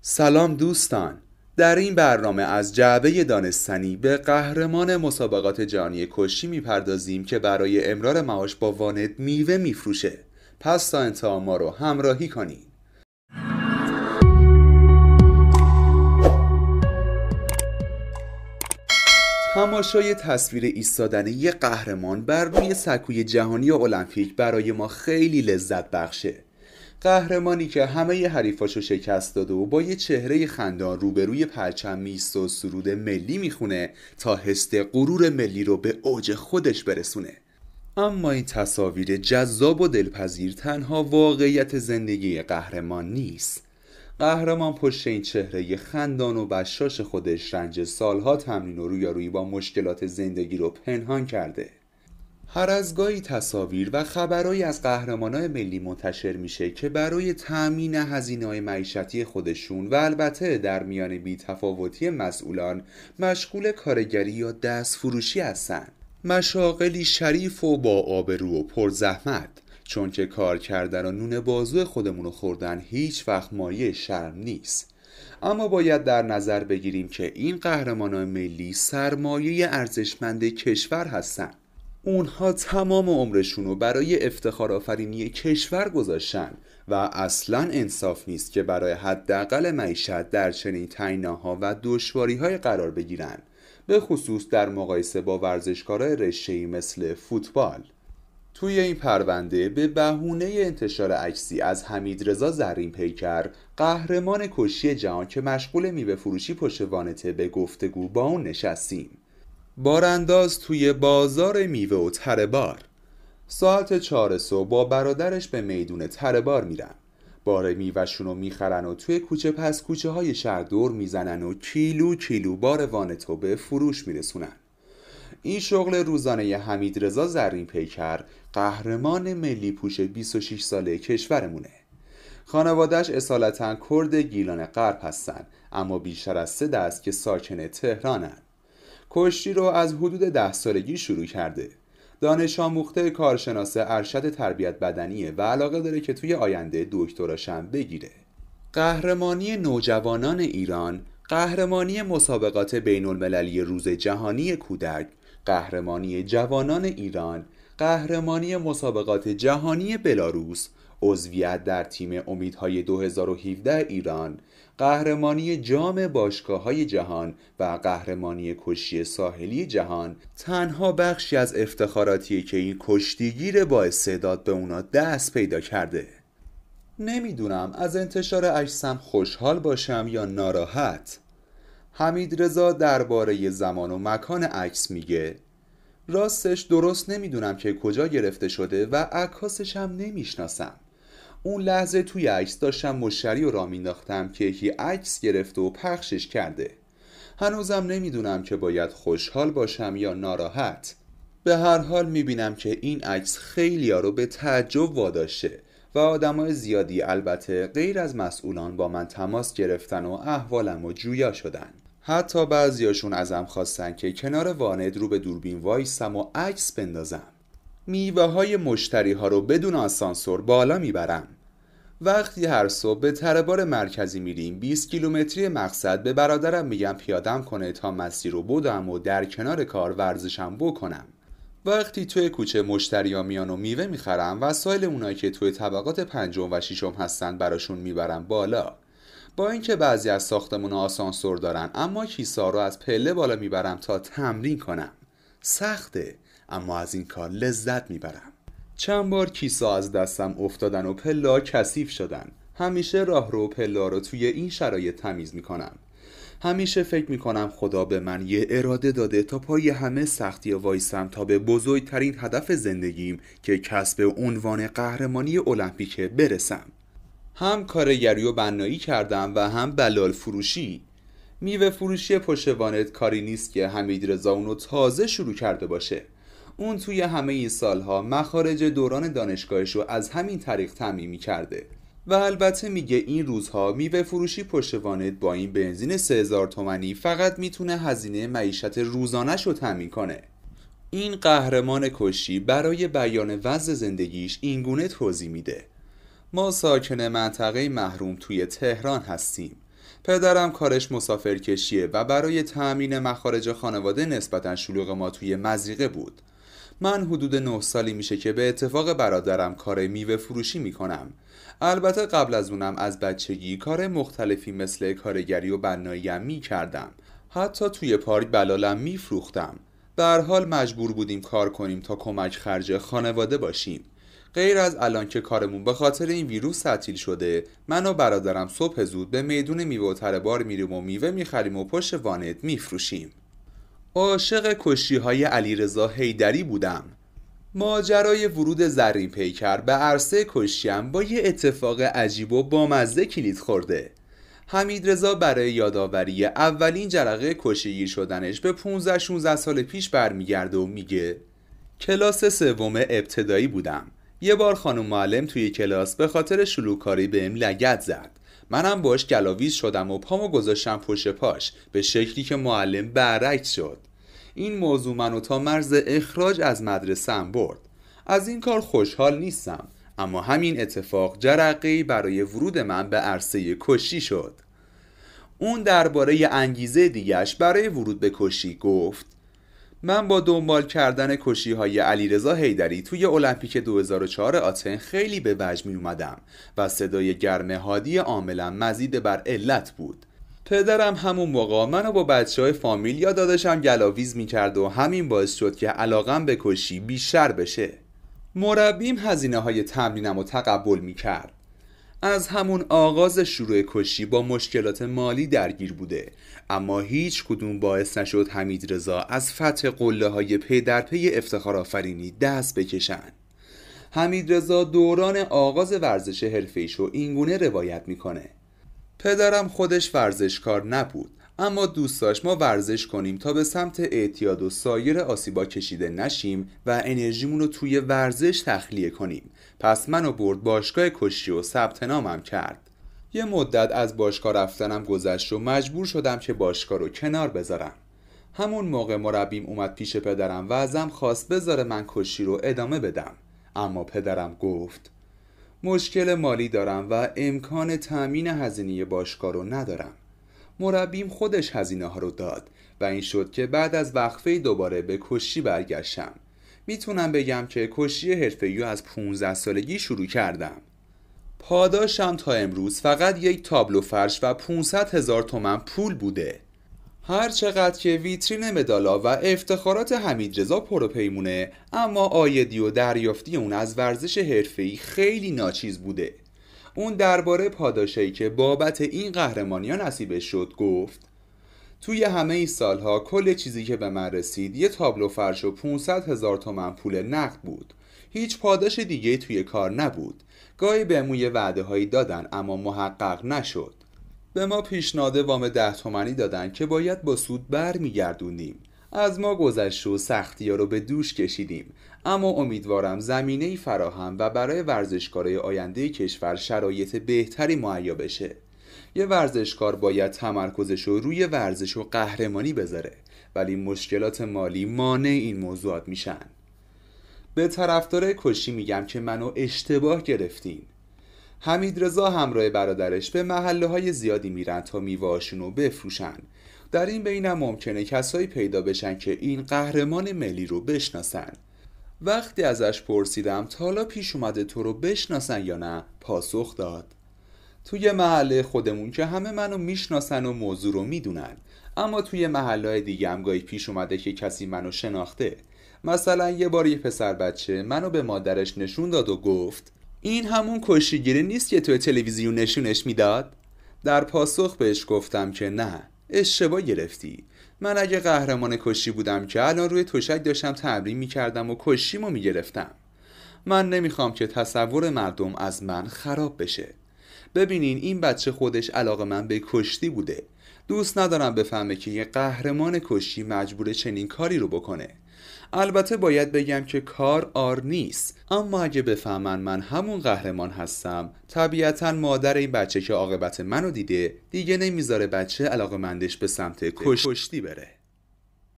سلام دوستان در این برنامه از جعبه دانستنی به قهرمان مسابقات جهانی کشتی میپردازیم که برای امرار معاش با واند میوه میفروشه پس تا انتها ما رو همراهی کنید تماشای تصویر ایستادن یک قهرمان بر روی سکوی جهانی المپیک برای ما خیلی لذت بخشه قهرمانی که همه حریفاشو شکست داده و با یه چهره خندان روبروی پرچم میست و سرود ملی میخونه تا هسته غرور ملی رو به اوج خودش برسونه اما این تصاویر جذاب و دلپذیر تنها واقعیت زندگی قهرمان نیست قهرمان پشت این چهره خندان و بشاش خودش رنج سالها تمرین و رویارویی با مشکلات زندگی رو پنهان کرده هر از گاهی تصاویر و خبرهایی از های ملی منتشر میشه که برای تأمین های معیشتی خودشون و البته در میان بیتفاوتی مسئولان مشغول کارگری یا دست فروشی هستند. مشاقلی شریف و با آبرو و زحمت چون که کار کردن و نون بازو خودمون رو خوردن هیچ وقت مایه شرم نیست اما باید در نظر بگیریم که این قهرمانان ملی سرمایه ارزشمند کشور هستند اونها تمام عمرشون رو برای افتخار آفرینی کشور گذاشتن و اصلا انصاف نیست که برای حداقل معیشت در چنین ها و های قرار بگیرن به خصوص در مقایسه با ورزشکارای ای مثل فوتبال توی این پرونده به بهونه انتشار عکسی از حمید رضا زرین پیکر قهرمان کشی جهان که مشغول میوه فروشی پشت وانته به گفتگو با اون نشستیم بارانداز توی بازار میوه و تره بار ساعت چهار صبح با برادرش به میدون تره بار میرن بار میوهشون میخرن و توی کوچه پس کوچه های شهر دور میزنن و کیلو کیلو بار وانتو به فروش میرسونن این شغل روزانه حمید رضا زرین پیکر قهرمان ملی پوش 26 ساله کشورمونه خانوادهش اصالتا کرد گیلان غرب هستن اما بیشتر از سه دست که ساکن تهرانن کشتی رو از حدود ده سالگی شروع کرده دانش آموخته کارشناس ارشد تربیت بدنیه و علاقه داره که توی آینده دکتراشم بگیره قهرمانی نوجوانان ایران قهرمانی مسابقات بین المللی روز جهانی کودک قهرمانی جوانان ایران قهرمانی مسابقات جهانی بلاروس عضویت در تیم امیدهای 2017 ایران قهرمانی جام باشگاه های جهان و قهرمانی کشی ساحلی جهان تنها بخشی از افتخاراتیه که این کشتیگیر با استعداد به اونا دست پیدا کرده نمیدونم از انتشار عکسم خوشحال باشم یا ناراحت حمید رضا درباره زمان و مکان عکس میگه راستش درست نمیدونم که کجا گرفته شده و عکاسش هم نمیشناسم اون لحظه توی عکس داشتم مشتری رو را مینداختم که یکی عکس گرفته و پخشش کرده هنوزم نمیدونم که باید خوشحال باشم یا ناراحت به هر حال میبینم که این عکس خیلی ها رو به تعجب واداشته و آدمای زیادی البته غیر از مسئولان با من تماس گرفتن و احوالم و جویا شدن حتی بعضیاشون ازم خواستن که کنار واند رو به دوربین وایسم و عکس بندازم میوه های مشتری ها رو بدون آسانسور بالا میبرم وقتی هر صبح به تربار مرکزی میریم 20 کیلومتری مقصد به برادرم میگم پیادم کنه تا مسیر رو بودم و در کنار کار ورزشم بکنم وقتی توی کوچه مشتریا میان و میوه میخرم وسایل اونایی که توی طبقات پنجم و ششم هستن براشون میبرم بالا با اینکه بعضی از ساختمون آسانسور دارن اما کیسا رو از پله بالا میبرم تا تمرین کنم سخته اما از این کار لذت میبرم چند بار کیسا از دستم افتادن و پلا کثیف شدن همیشه راهرو رو پلا رو توی این شرایط تمیز میکنم همیشه فکر میکنم خدا به من یه اراده داده تا پای همه سختی وایسم تا به بزرگترین هدف زندگیم که کسب عنوان قهرمانی المپیکه برسم هم کارگری و بنایی کردم و هم بلال فروشی میوه فروشی پشتوانت کاری نیست که حمید رضا اونو تازه شروع کرده باشه اون توی همه این سالها مخارج دوران دانشگاهش رو از همین طریق تعمین کرده و البته میگه این روزها میوه فروشی پشتوانت با این بنزین 3000 تومنی فقط میتونه هزینه معیشت روزانش رو تعمین کنه این قهرمان کشی برای بیان وضع زندگیش اینگونه توضیح میده ما ساکن منطقه محروم توی تهران هستیم پدرم کارش مسافرکشیه و برای تأمین مخارج خانواده نسبتا شلوغ ما توی مزیقه بود من حدود نه سالی میشه که به اتفاق برادرم کار میوه فروشی میکنم البته قبل از اونم از بچگی کار مختلفی مثل کارگری و بناییم میکردم حتی توی پارک بلالم میفروختم در حال مجبور بودیم کار کنیم تا کمک خرج خانواده باشیم غیر از الان که کارمون به خاطر این ویروس تعطیل شده من و برادرم صبح زود به میدون میوه و بار میریم و میوه میخریم و پشت وانت میفروشیم عاشق کشی های علیرضا حیدری بودم ماجرای ورود زرین پیکر به عرصه کشیم با یه اتفاق عجیب و بامزه کلید خورده حمید رضا برای یادآوری اولین جرقه کشیگی شدنش به 15 16 سال پیش برمیگرده و میگه کلاس سوم ابتدایی بودم یه بار خانم معلم توی کلاس به خاطر شلوکاری بهم لگت زد منم باش گلاویز شدم و پامو گذاشتم پشت پاش به شکلی که معلم برعکس شد این موضوع منو تا مرز اخراج از مدرسه برد از این کار خوشحال نیستم اما همین اتفاق جرقه برای ورود من به عرصه کشی شد اون درباره انگیزه دیگش برای ورود به کشی گفت من با دنبال کردن کشی های علیرضا حیدری توی المپیک 2004 آتن خیلی به وجد می اومدم و صدای گرم هادی عاملا مزید بر علت بود پدرم همون موقع منو با بچه های فامیل یا داداشم گلاویز میکرد و همین باعث شد که علاقم به کشی بیشتر بشه مربیم هزینه های تمرینم و تقبل میکرد از همون آغاز شروع کشی با مشکلات مالی درگیر بوده اما هیچ کدوم باعث نشد حمید رضا از فتح قله های پی در پی افتخار آفرینی دست بکشن حمید رضا دوران آغاز ورزش حرفیش رو اینگونه روایت میکنه پدرم خودش ورزشکار نبود اما دوست داشت ما ورزش کنیم تا به سمت اعتیاد و سایر آسیبا کشیده نشیم و انرژیمون رو توی ورزش تخلیه کنیم پس منو برد باشگاه کشتی و ثبت نامم کرد یه مدت از باشگاه رفتنم گذشت و مجبور شدم که باشگاه رو کنار بذارم همون موقع مربیم اومد پیش پدرم و ازم خواست بذاره من کشتی رو ادامه بدم اما پدرم گفت مشکل مالی دارم و امکان تامین هزینه باشگاه رو ندارم مربیم خودش هزینه ها رو داد و این شد که بعد از وقفه دوباره به کشی برگشتم میتونم بگم که کشی حرفه‌ای از 15 سالگی شروع کردم پاداشم تا امروز فقط یک تابلو فرش و 500 هزار تومن پول بوده هر چقدر که ویترین مدالا و افتخارات حمید جزا پروپیمونه اما آیدی و دریافتی اون از ورزش حرفه‌ای خیلی ناچیز بوده اون درباره پاداشی که بابت این قهرمانی ها نصیبش شد گفت توی همه این سالها کل چیزی که به من رسید یه تابلو فرش و 500 هزار تومن پول نقد بود هیچ پاداش دیگه توی کار نبود گاهی به موی وعده هایی دادن اما محقق نشد به ما پیشنهاد وام ده تومنی دادن که باید با سود برمیگردونیم از ما گذشت و سختی ها رو به دوش کشیدیم اما امیدوارم زمینه ای فراهم و برای ورزشکارای آینده کشور شرایط بهتری مهیا بشه یه ورزشکار باید تمرکزش رو روی ورزش و قهرمانی بذاره ولی مشکلات مالی مانع این موضوعات میشن به طرفدار کشی میگم که منو اشتباه گرفتین حمید رضا همراه برادرش به محله های زیادی میرن تا میوهاشون رو بفروشن در این بین ممکنه کسایی پیدا بشن که این قهرمان ملی رو بشناسن وقتی ازش پرسیدم تا حالا پیش اومده تو رو بشناسن یا نه پاسخ داد توی محله خودمون که همه منو میشناسن و موضوع رو میدونن اما توی محله دیگه هم گاهی پیش اومده که کسی منو شناخته مثلا یه بار یه پسر بچه منو به مادرش نشون داد و گفت این همون کشیگیری نیست که توی تلویزیون نشونش میداد در پاسخ بهش گفتم که نه اشتباه گرفتی من اگه قهرمان کشی بودم که الان روی تشک داشتم تمرین میکردم و و میگرفتم من نمیخوام که تصور مردم از من خراب بشه ببینین این بچه خودش علاقه من به کشتی بوده دوست ندارم بفهمه که یه قهرمان کشی مجبور چنین کاری رو بکنه البته باید بگم که کار آر نیست اما اگه بفهمن من همون قهرمان هستم طبیعتا مادر این بچه که عاقبت منو دیده دیگه نمیذاره بچه علاقه مندش به سمت کشتی بره